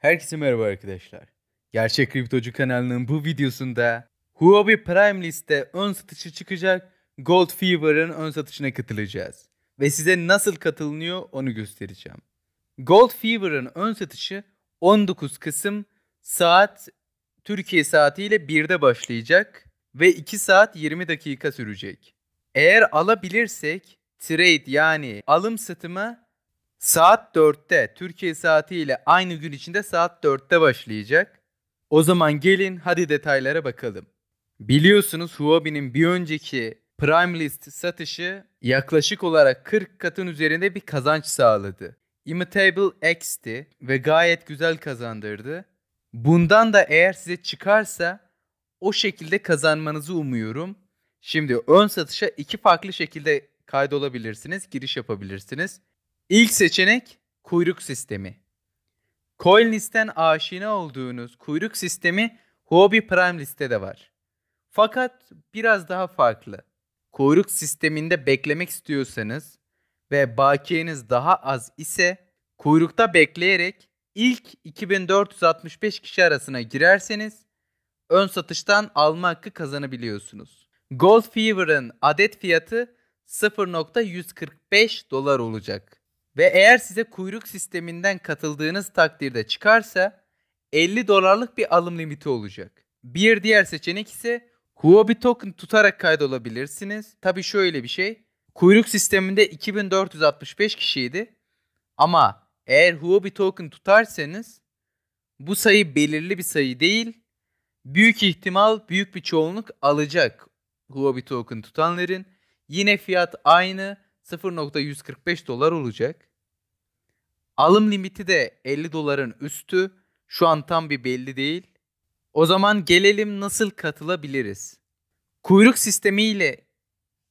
Herkese merhaba arkadaşlar. Gerçek Kriptocu kanalının bu videosunda Huobi Prime List'te ön satışı çıkacak Gold Fever'ın ön satışına katılacağız. Ve size nasıl katılınıyor onu göstereceğim. Gold Fever'ın ön satışı 19 Kasım saat Türkiye saatiyle 1'de başlayacak ve 2 saat 20 dakika sürecek. Eğer alabilirsek trade yani alım satıma Saat 4'te Türkiye saatiyle aynı gün içinde saat 4'te başlayacak. O zaman gelin hadi detaylara bakalım. Biliyorsunuz Huobi'nin bir önceki Prime List satışı yaklaşık olarak 40 katın üzerinde bir kazanç sağladı. Immutable X'ti ve gayet güzel kazandırdı. Bundan da eğer size çıkarsa o şekilde kazanmanızı umuyorum. Şimdi ön satışa iki farklı şekilde kaydolabilirsiniz, giriş yapabilirsiniz. İlk seçenek kuyruk sistemi. CoinList'ten aşina olduğunuz kuyruk sistemi Huobi Prime listede var. Fakat biraz daha farklı. Kuyruk sisteminde beklemek istiyorsanız ve bakiyeniz daha az ise kuyrukta bekleyerek ilk 2465 kişi arasına girerseniz ön satıştan alma hakkı kazanabiliyorsunuz. Gold Fever'ın adet fiyatı 0.145 dolar olacak. Ve eğer size kuyruk sisteminden katıldığınız takdirde çıkarsa 50 dolarlık bir alım limiti olacak. Bir diğer seçenek ise Huobi Token tutarak kaydolabilirsiniz. Tabi şöyle bir şey. Kuyruk sisteminde 2465 kişiydi. Ama eğer Huobi Token tutarsanız bu sayı belirli bir sayı değil. Büyük ihtimal büyük bir çoğunluk alacak Huobi Token tutanların. Yine fiyat aynı 0.145 dolar olacak. Alım limiti de 50 doların üstü. Şu an tam bir belli değil. O zaman gelelim nasıl katılabiliriz? Kuyruk sistemiyle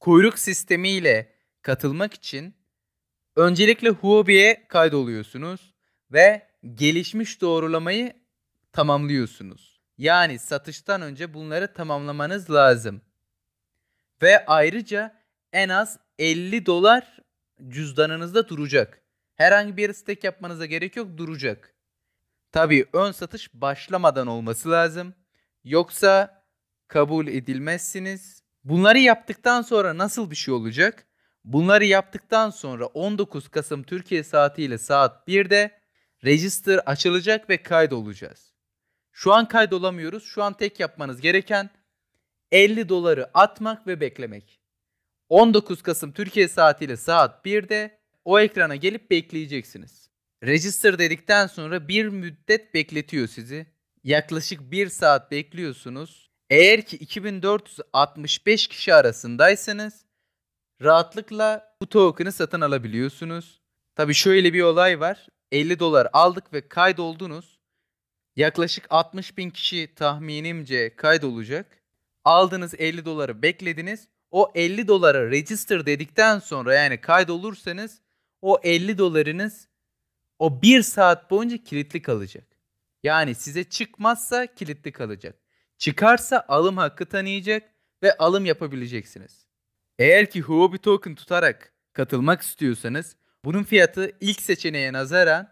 kuyruk sistemiyle katılmak için öncelikle Huobi'ye kaydoluyorsunuz ve gelişmiş doğrulamayı tamamlıyorsunuz. Yani satıştan önce bunları tamamlamanız lazım. Ve ayrıca en az 50 dolar cüzdanınızda duracak. Herhangi bir stake yapmanıza gerek yok duracak. Tabi ön satış başlamadan olması lazım. Yoksa kabul edilmezsiniz. Bunları yaptıktan sonra nasıl bir şey olacak? Bunları yaptıktan sonra 19 Kasım Türkiye saatiyle saat 1'de register açılacak ve kaydolacağız. Şu an kaydolamıyoruz. Şu an tek yapmanız gereken 50 doları atmak ve beklemek. 19 Kasım Türkiye saatiyle saat 1'de o ekrana gelip bekleyeceksiniz. Register dedikten sonra bir müddet bekletiyor sizi. Yaklaşık 1 saat bekliyorsunuz. Eğer ki 2465 kişi arasındaysanız rahatlıkla bu token'ı satın alabiliyorsunuz. Tabi şöyle bir olay var. 50 dolar aldık ve kaydoldunuz. Yaklaşık 60 bin kişi tahminimce kaydolacak. Aldınız 50 doları beklediniz o 50 dolara register dedikten sonra yani kaydolursanız o 50 dolarınız o 1 saat boyunca kilitli kalacak. Yani size çıkmazsa kilitli kalacak. Çıkarsa alım hakkı tanıyacak ve alım yapabileceksiniz. Eğer ki Huobi Token tutarak katılmak istiyorsanız bunun fiyatı ilk seçeneğe nazaran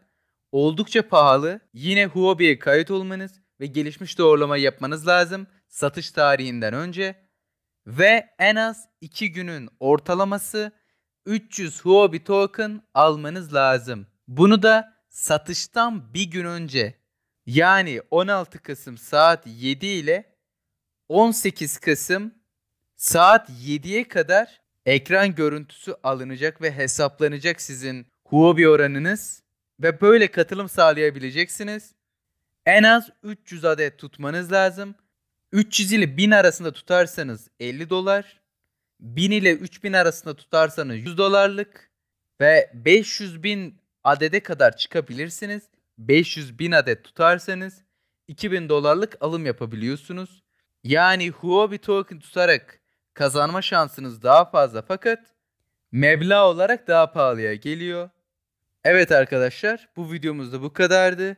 oldukça pahalı. Yine Huobi'ye kayıt olmanız ve gelişmiş doğrulama yapmanız lazım satış tarihinden önce ve en az 2 günün ortalaması 300 Huobi token almanız lazım. Bunu da satıştan bir gün önce yani 16 Kasım saat 7 ile 18 Kasım saat 7'ye kadar ekran görüntüsü alınacak ve hesaplanacak sizin Huobi oranınız ve böyle katılım sağlayabileceksiniz. En az 300 adet tutmanız lazım. 300 ile 1000 arasında tutarsanız 50 dolar, 1000 ile 3000 arasında tutarsanız 100 dolarlık ve 500 bin adede kadar çıkabilirsiniz. 500 bin adet tutarsanız 2000 dolarlık alım yapabiliyorsunuz. Yani Huobi token tutarak kazanma şansınız daha fazla fakat meblağ olarak daha pahalıya geliyor. Evet arkadaşlar bu videomuzda bu kadardı.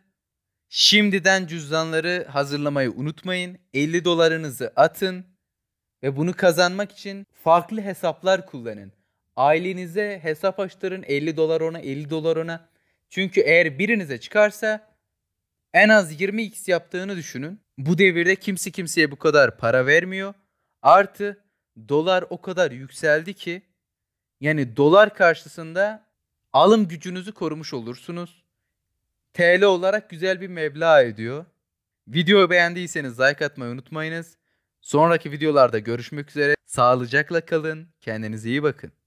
Şimdiden cüzdanları hazırlamayı unutmayın. 50 dolarınızı atın ve bunu kazanmak için farklı hesaplar kullanın. Ailenize hesap açtırın 50 dolar ona 50 dolar ona. Çünkü eğer birinize çıkarsa en az 20x yaptığını düşünün. Bu devirde kimse kimseye bu kadar para vermiyor. Artı dolar o kadar yükseldi ki yani dolar karşısında alım gücünüzü korumuş olursunuz. TL olarak güzel bir meblağ ediyor. Videoyu beğendiyseniz like atmayı unutmayınız. Sonraki videolarda görüşmek üzere. Sağlıcakla kalın. Kendinize iyi bakın.